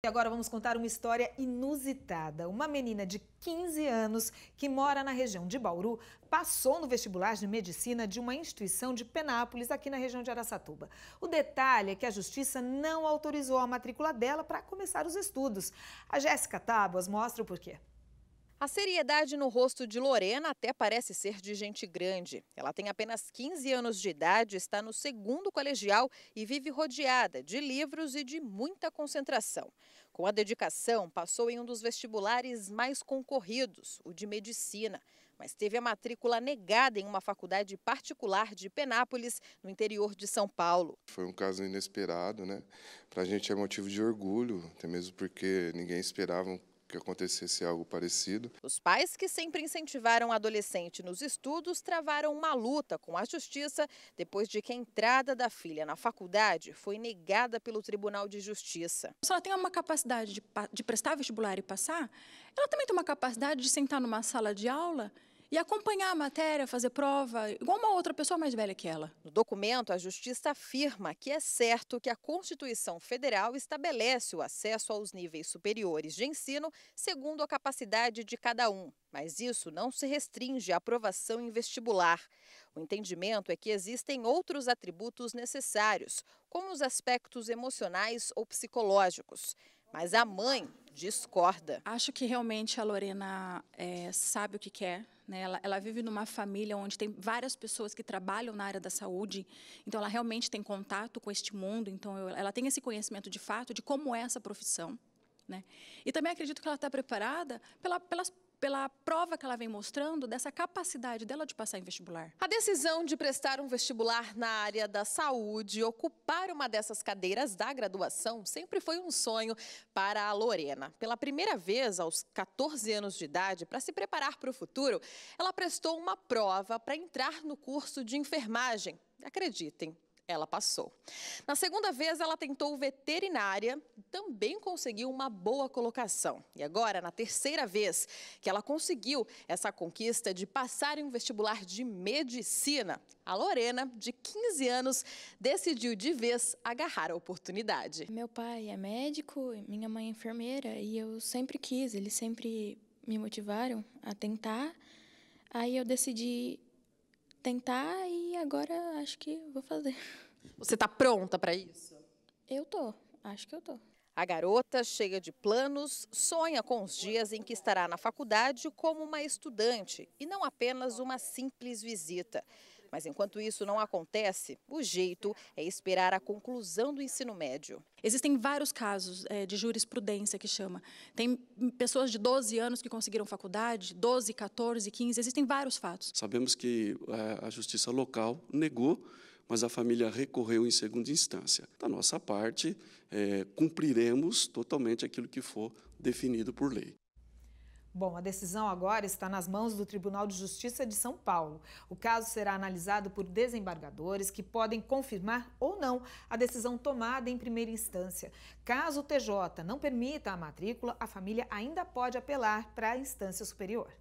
E agora vamos contar uma história inusitada. Uma menina de 15 anos que mora na região de Bauru passou no vestibular de medicina de uma instituição de Penápolis, aqui na região de Araçatuba. O detalhe é que a justiça não autorizou a matrícula dela para começar os estudos. A Jéssica Tábuas mostra o porquê. A seriedade no rosto de Lorena até parece ser de gente grande. Ela tem apenas 15 anos de idade, está no segundo colegial e vive rodeada de livros e de muita concentração. Com a dedicação, passou em um dos vestibulares mais concorridos, o de medicina, mas teve a matrícula negada em uma faculdade particular de Penápolis, no interior de São Paulo. Foi um caso inesperado, né? Para a gente é motivo de orgulho, até mesmo porque ninguém esperava que acontecesse algo parecido. Os pais que sempre incentivaram a adolescente nos estudos travaram uma luta com a justiça depois de que a entrada da filha na faculdade foi negada pelo Tribunal de Justiça. Se ela tem uma capacidade de, de prestar vestibular e passar, ela também tem uma capacidade de sentar numa sala de aula e acompanhar a matéria, fazer prova, igual uma outra pessoa mais velha que ela. No documento, a Justiça afirma que é certo que a Constituição Federal estabelece o acesso aos níveis superiores de ensino segundo a capacidade de cada um. Mas isso não se restringe à aprovação em vestibular. O entendimento é que existem outros atributos necessários, como os aspectos emocionais ou psicológicos. Mas a mãe discorda. Acho que realmente a Lorena é, sabe o que quer. Né? Ela, ela, vive numa família onde tem várias pessoas que trabalham na área da saúde, então ela realmente tem contato com este mundo, então eu, ela tem esse conhecimento de fato de como é essa profissão. Né? E também acredito que ela está preparada pela, pelas pela prova que ela vem mostrando dessa capacidade dela de passar em vestibular. A decisão de prestar um vestibular na área da saúde, ocupar uma dessas cadeiras da graduação, sempre foi um sonho para a Lorena. Pela primeira vez, aos 14 anos de idade, para se preparar para o futuro, ela prestou uma prova para entrar no curso de enfermagem. Acreditem, ela passou. Na segunda vez, ela tentou veterinária, também conseguiu uma boa colocação. E agora, na terceira vez que ela conseguiu essa conquista de passar em um vestibular de medicina, a Lorena, de 15 anos, decidiu de vez agarrar a oportunidade. Meu pai é médico, minha mãe é enfermeira e eu sempre quis, eles sempre me motivaram a tentar. Aí eu decidi tentar e agora acho que vou fazer. Você está pronta para isso? Eu tô, acho que eu tô. A garota, cheia de planos, sonha com os dias em que estará na faculdade como uma estudante e não apenas uma simples visita. Mas enquanto isso não acontece, o jeito é esperar a conclusão do ensino médio. Existem vários casos é, de jurisprudência que chama. Tem pessoas de 12 anos que conseguiram faculdade, 12, 14, 15, existem vários fatos. Sabemos que eh, a justiça local negou mas a família recorreu em segunda instância. Da nossa parte, é, cumpriremos totalmente aquilo que for definido por lei. Bom, a decisão agora está nas mãos do Tribunal de Justiça de São Paulo. O caso será analisado por desembargadores que podem confirmar ou não a decisão tomada em primeira instância. Caso o TJ não permita a matrícula, a família ainda pode apelar para a instância superior.